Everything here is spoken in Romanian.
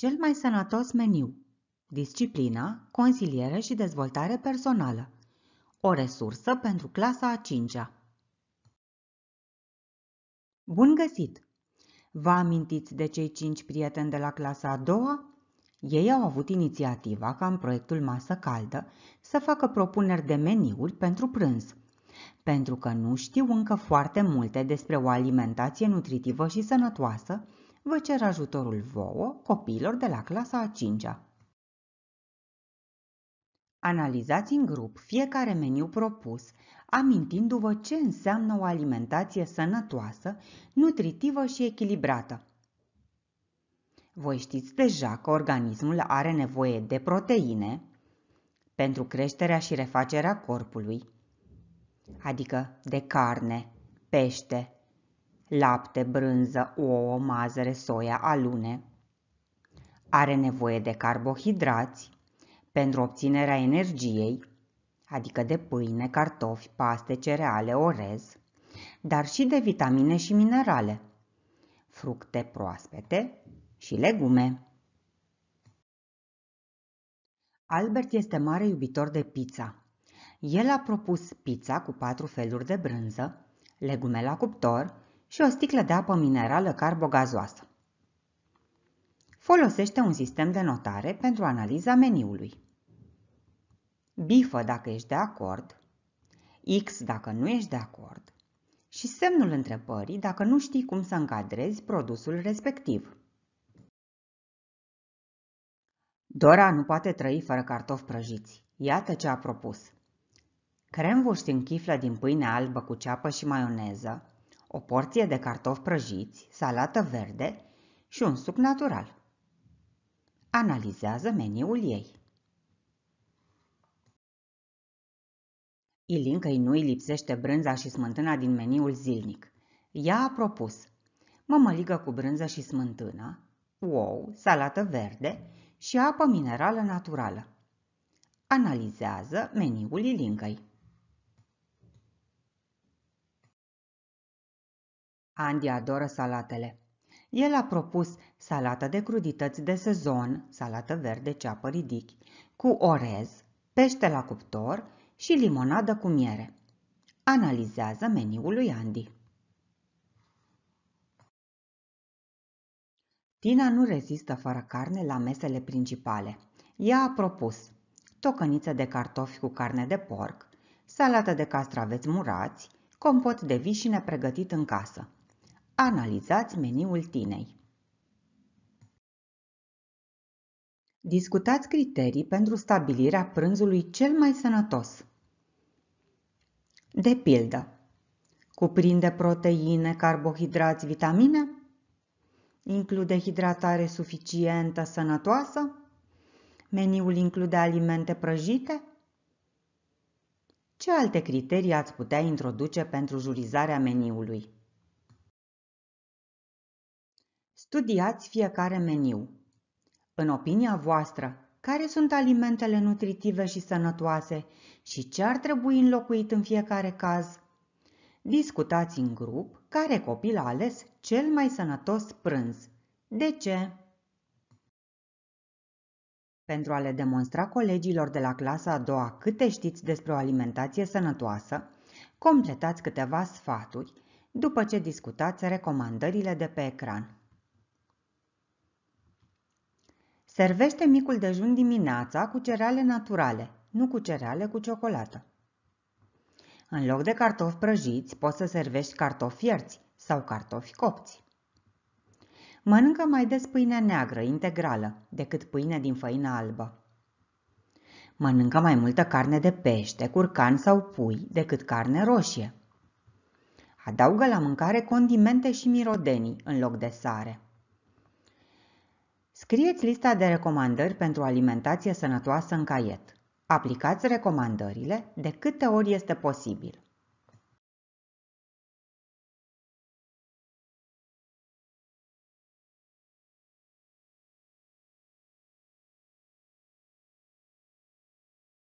Cel mai sănătos meniu. Disciplina, consiliere și dezvoltare personală. O resursă pentru clasa a 5 -a. Bun găsit! Vă amintiți de cei cinci prieteni de la clasa a doua? Ei au avut inițiativa ca în proiectul Masă Caldă să facă propuneri de meniuri pentru prânz. Pentru că nu știu încă foarte multe despre o alimentație nutritivă și sănătoasă, vă cer ajutorul vouă, copiilor de la clasa a 5-a. Analizați în grup fiecare meniu propus, amintindu-vă ce înseamnă o alimentație sănătoasă, nutritivă și echilibrată. Voi știți deja că organismul are nevoie de proteine pentru creșterea și refacerea corpului, adică de carne, pește, lapte, brânză, ouă, mazăre, soia, alune. Are nevoie de carbohidrați pentru obținerea energiei, adică de pâine, cartofi, paste, cereale, orez, dar și de vitamine și minerale, fructe proaspete și legume. Albert este mare iubitor de pizza. El a propus pizza cu patru feluri de brânză, legume la cuptor, și o sticlă de apă minerală carbogazoasă. Folosește un sistem de notare pentru analiza meniului. Bifă dacă ești de acord, X dacă nu ești de acord și semnul întrebării dacă nu știi cum să încadrezi produsul respectiv. Dora nu poate trăi fără cartofi prăjiți. Iată ce a propus. Cremvuși în chiflă din pâine albă cu ceapă și maioneză, o porție de cartofi prăjiți, salată verde și un suc natural. Analizează meniul ei. Ilincă nu îi lipsește brânza și smântâna din meniul zilnic. Ea a propus mămăligă cu brânză și smântână, ou, salată verde și apă minerală naturală. Analizează meniul Ilincăi. Andy adoră salatele. El a propus salată de crudități de sezon, salată verde ceapă ridichi, cu orez, pește la cuptor și limonadă cu miere. Analizează meniul lui Andy. Tina nu rezistă fără carne la mesele principale. Ea a propus tocăniță de cartofi cu carne de porc, salată de castraveți murați, compot de vișine pregătit în casă. Analizați meniul tinei. Discutați criterii pentru stabilirea prânzului cel mai sănătos. De pildă, cuprinde proteine, carbohidrați, vitamine? Include hidratare suficientă, sănătoasă? Meniul include alimente prăjite? Ce alte criterii ați putea introduce pentru jurizarea meniului? Studiați fiecare meniu. În opinia voastră, care sunt alimentele nutritive și sănătoase și ce ar trebui înlocuit în fiecare caz? Discutați în grup care copil a ales cel mai sănătos prânz. De ce? Pentru a le demonstra colegilor de la clasa a doua câte știți despre o alimentație sănătoasă, completați câteva sfaturi după ce discutați recomandările de pe ecran. Servește micul dejun dimineața cu cereale naturale, nu cu cereale cu ciocolată. În loc de cartofi prăjiți, poți să servești cartofi fierți sau cartofi copți. Mănâncă mai des pâine neagră, integrală, decât pâine din făină albă. Mănâncă mai multă carne de pește, curcan sau pui, decât carne roșie. Adaugă la mâncare condimente și mirodenii în loc de sare. Scrieți lista de recomandări pentru alimentație sănătoasă în caiet. Aplicați recomandările de câte ori este posibil.